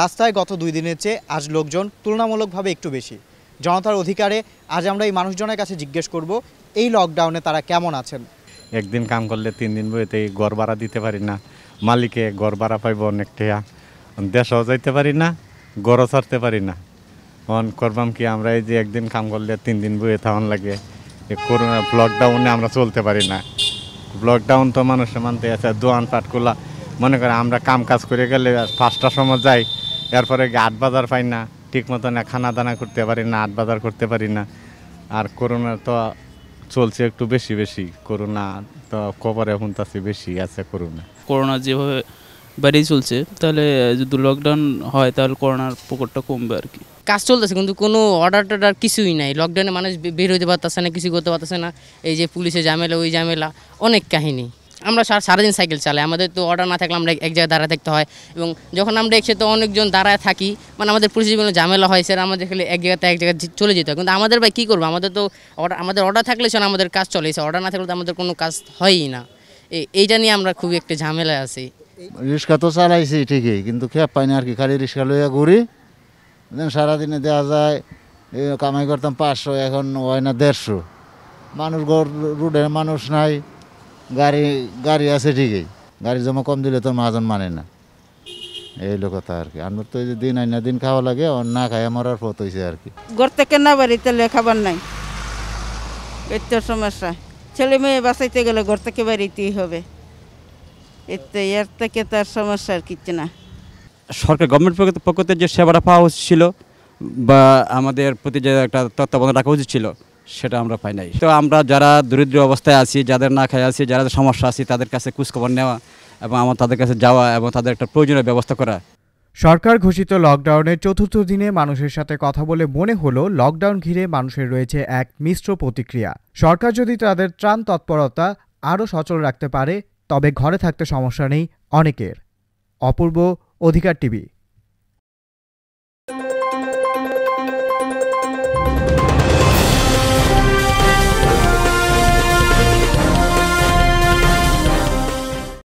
রাস্তায় গত দুই দিনের চেয়ে আজ লোকজন তুলনামূলকভাবে একটু বেশি জনতার অধিকারে আজ আমরা এই মানুষজনের কাছে জিজ্ঞেস করব এই লকডাউনে তারা কেমন আছেন একদিন কাম করলে তিন দিন বইতে গড় ভাড়া দিতে পারি না মালিকে গড় ভাড়া পাইব অনেক ঠেয়া দেশও যাইতে পারি না গড়ও ছাড়তে পারি না অন করবাম কি আমরা এই যে একদিন কাম করলে তিন দিন বইয়ে থাউন লাগে করোনা লকডাউনে আমরা চলতে পারি না লকডাউন তো মানুষের মানতে আছে দোয়ান পাটকুলা মনে করে আমরা কাম কাজ করে গেলে পাঁচটার সময় যাই এরপরে আট বাজার পাই না ঠিক মতো না খানা দানা করতে পারি না আট বাজার করতে পারি না আর করোনা তো চলছে একটু বেশি বেশি করোনা তো কবর এখন তাছে বেশি আছে করোনা করোনা যেভাবে বাড়ি চলছে তাহলে যদি লকডাউন হয় তাহলে করোনার প্রকোপটা কমবে আর কি কাজ চলতেছে কিন্তু কোনো অর্ডার টর্ডার কিছুই নাই লকডাউনে মানুষ বের হইতে পারতেছে না কিছু করতে পারতেছে না এই যে পুলিশে ঝামেলা ওই ঝামেলা অনেক কাহিনী আমরা সারাদিন সাইকেল চালাই আমাদের তো অর্ডার না থাকলে আমরা এক জায়গায় দাঁড়ায় থাকতে হয় এবং যখন আমরা তো অনেকজন দাঁড়ায় থাকি মানে আমাদের পরিস্থিতি ঝামেলা হয় সেটা আমাদের খালি এক জায়গাতে এক জায়গায় চলে যেতে হয় কিন্তু আমাদের ভাই কী করবো আমাদের তো অর্ডার আমাদের অর্ডার থাকলে সে আমাদের কাজ চলে অর্ডার না থাকলে তো আমাদের কোনো কাজ হয়ই না এইটা নিয়ে আমরা খুবই একটা ঝামেলা আছি রিক্সা তো চালাইছি ঠিকই কিন্তু খেপ পাই না আর কি খালি রিক্সা লইয়া ঘুরি সারাদিনে দেওয়া যায় কামাই করতাম পাঁচশো এখন হয় না দেড়শো মানুষ ঘর রোডে মানুষ নাই গাড়ি গাড়ি আছে ঠিকই গাড়ি জমা কম দিলে তো মাজন মানে না এই লোক কথা আর কি আমার তো যে দিন না দিন খাওয়া লাগে আর না খাই আমার আর ফত হয়েছে আর কি ঘর থেকে না বাড়িতে খাবার নাই তো সমস্যা ছেলে মেয়ে বাঁচাইতে গেলে ঘর থেকে বাড়িতেই হবে এতে এর থেকে তার সমস্যা আর কিছু না সরকার গভর্নমেন্ট পক্ষ থেকে যে সেবাটা পাওয়া উচিত ছিল বা আমাদের প্রতি যে একটা তত্ত্বাবধান রাখা উচিত ছিল সেটা আমরা পাই নাই তো আমরা যারা দরিদ্র অবস্থায় আছি যাদের না খায় আছি যারা সমস্যা আছি তাদের কাছে খোঁজখবর নেওয়া এবং আমার তাদের কাছে যাওয়া এবং তাদের একটা প্রয়োজনীয় ব্যবস্থা করা সরকার ঘোষিত লকডাউনের চতুর্থ দিনে মানুষের সাথে কথা বলে মনে হলো লকডাউন ঘিরে মানুষের রয়েছে এক মিশ্র প্রতিক্রিয়া সরকার যদি তাদের ত্রাণ তৎপরতা আরও সচল রাখতে পারে তবে ঘরে থাকতে সমস্যা নেই অনেকের অপূর্ব অধিকার টিভি